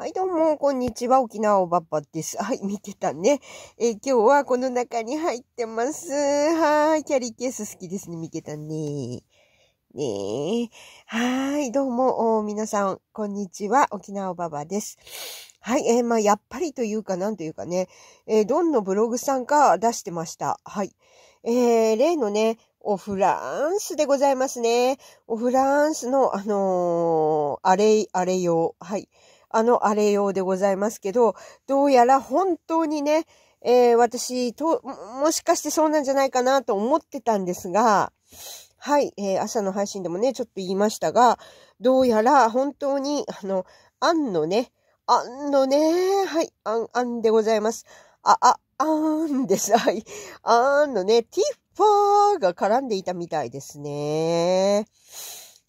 はい、どうも、こんにちは。沖縄おばっぱです。はい、見てたね。えー、今日はこの中に入ってます。はい、キャリーケース好きですね。見てたね。ねえ。はい、どうも、皆さん、こんにちは。沖縄おばばです。はい、えー、まあ、やっぱりというか、なんというかね、えー、どんのブログさんか出してました。はい。えー、例のね、オフランスでございますね。オフランスの、あのー、あれ、あれ用。はい。あのあれ用でございますけど、どうやら本当にね、えー、私と、もしかしてそうなんじゃないかなと思ってたんですが、はい、えー、朝の配信でもね、ちょっと言いましたが、どうやら本当に、あの、あんのね、あんのね、はい、あん、あんでございます。あ、あ、あんです。はい。あんのね、ティッファーが絡んでいたみたいですね。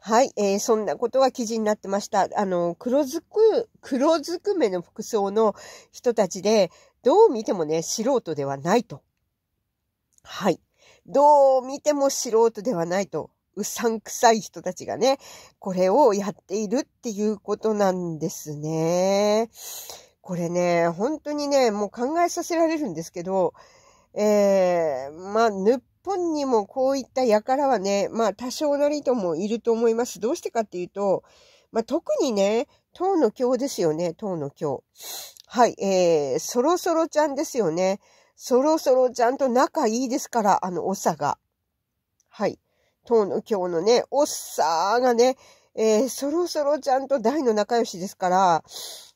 はい、えー、そんなことが記事になってました。あの、黒ずく、黒ずくめの服装の人たちで、どう見てもね、素人ではないと。はい。どう見ても素人ではないと。うさんくさい人たちがね、これをやっているっていうことなんですね。これね、本当にね、もう考えさせられるんですけど、えー、まあ、ぬっ本にもこういった輩はね、まあ多少なりともいると思います。どうしてかっていうと、まあ特にね、当の教ですよね、当の教。はい、えー、そろそろちゃんですよね。そろそろちゃんと仲いいですから、あの、おさが。はい。当の教のね、おっさーがね、えー、そろそろちゃんと大の仲良しですから、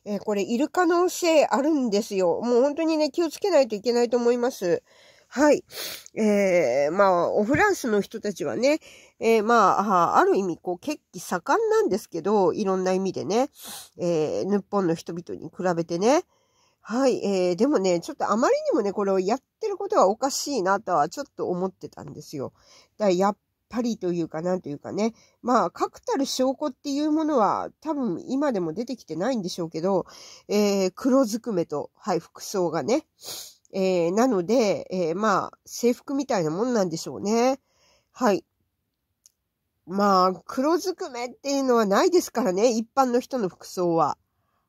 えー、これいる可能性あるんですよ。もう本当にね、気をつけないといけないと思います。はい。えー、まあ、おフランスの人たちはね、えー、まあ、ある意味、こう、血気盛んなんですけど、いろんな意味でね、えー、日本の人々に比べてね。はい。えー、でもね、ちょっとあまりにもね、これをやってることはおかしいなとは、ちょっと思ってたんですよ。だやっぱりというか、なんというかね、まあ、確たる証拠っていうものは、多分今でも出てきてないんでしょうけど、えー、黒ずくめと、はい、服装がね、えー、なので、えー、まあ、制服みたいなもんなんでしょうね。はい。まあ、黒ずくめっていうのはないですからね、一般の人の服装は。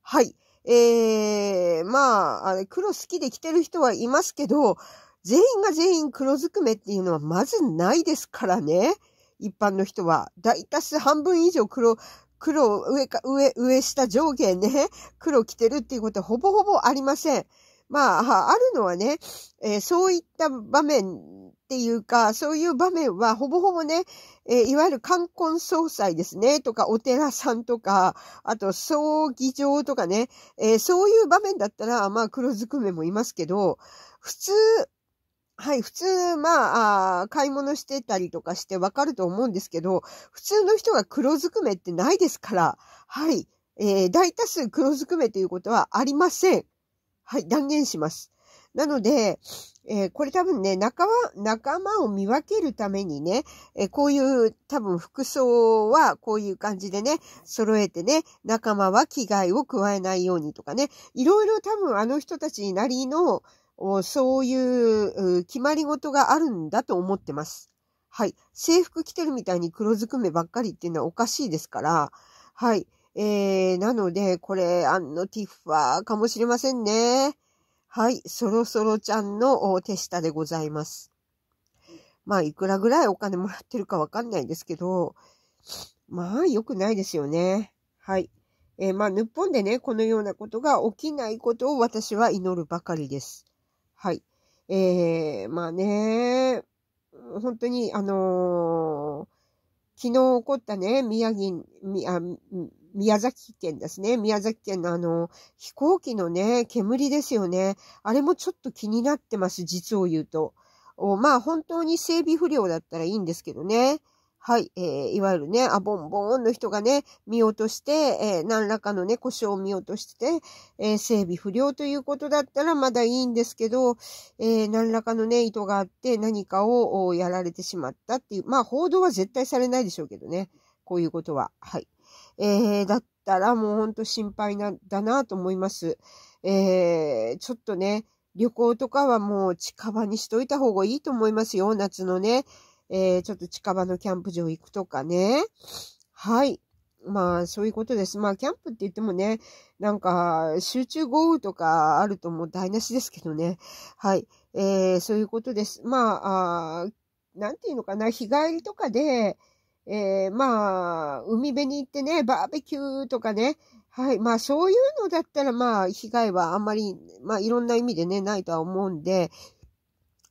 はい。えー、まあ、黒好きで着てる人はいますけど、全員が全員黒ずくめっていうのはまずないですからね。一般の人は。大多数半分以上黒、黒、上か、上、上下上下ね、黒着てるっていうことはほぼほぼありません。まあ、あるのはね、えー、そういった場面っていうか、そういう場面はほぼほぼね、えー、いわゆる冠婚葬祭ですね、とかお寺さんとか、あと葬儀場とかね、えー、そういう場面だったら、まあ黒ずくめもいますけど、普通、はい、普通、まあ、あ買い物してたりとかしてわかると思うんですけど、普通の人が黒ずくめってないですから、はい、えー、大多数黒ずくめということはありません。はい、断言します。なので、えー、これ多分ね、仲間、仲間を見分けるためにね、えー、こういう多分服装はこういう感じでね、揃えてね、仲間は危害を加えないようにとかね、いろいろ多分あの人たちなりの、そういう決まり事があるんだと思ってます。はい。制服着てるみたいに黒ずくめばっかりっていうのはおかしいですから、はい。えー、なので、これ、アンのティッファーかもしれませんね。はい、そろそろちゃんの手下でございます。まあ、いくらぐらいお金もらってるかわかんないですけど、まあ、良くないですよね。はい。えー、まあ、日本でね、このようなことが起きないことを私は祈るばかりです。はい。えー、まあね、本当に、あのー、昨日起こったね、宮城、みあ宮崎県ですね。宮崎県のあの、飛行機のね、煙ですよね。あれもちょっと気になってます、実を言うと。まあ本当に整備不良だったらいいんですけどね。はい、えー、いわゆるね、あ、ボンボンの人がね、見落として、えー、何らかのね、故障を見落として、えー、整備不良ということだったらまだいいんですけど、えー、何らかのね、意図があって何かをやられてしまったっていう、まあ報道は絶対されないでしょうけどね、こういうことは。はい。えー、だったらもうほんと心配な、だなと思います。えー、ちょっとね、旅行とかはもう近場にしといた方がいいと思いますよ。夏のね、えー、ちょっと近場のキャンプ場行くとかね。はい。まあ、そういうことです。まあ、キャンプって言ってもね、なんか、集中豪雨とかあるともう台無しですけどね。はい。えー、そういうことです。まあ、あなんていうのかな、日帰りとかで、えー、まあ、海辺に行ってね、バーベキューとかね、はい。まあ、そういうのだったら、まあ、被害はあんまり、まあ、いろんな意味でね、ないとは思うんで、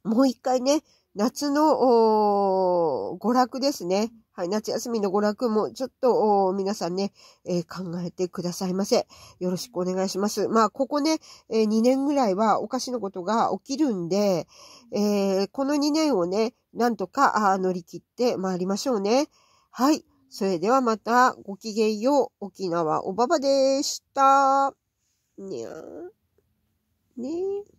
もう一回ね、夏の娯楽ですね。はい、夏休みの娯楽もちょっと皆さんね、えー、考えてくださいませ。よろしくお願いします。まあ、ここね、えー、2年ぐらいはおかしなことが起きるんで、えー、この2年をね、なんとか乗り切って参りましょうね。はい。それではまたごきげんよう。沖縄おばばでした。にゃー。ねえ。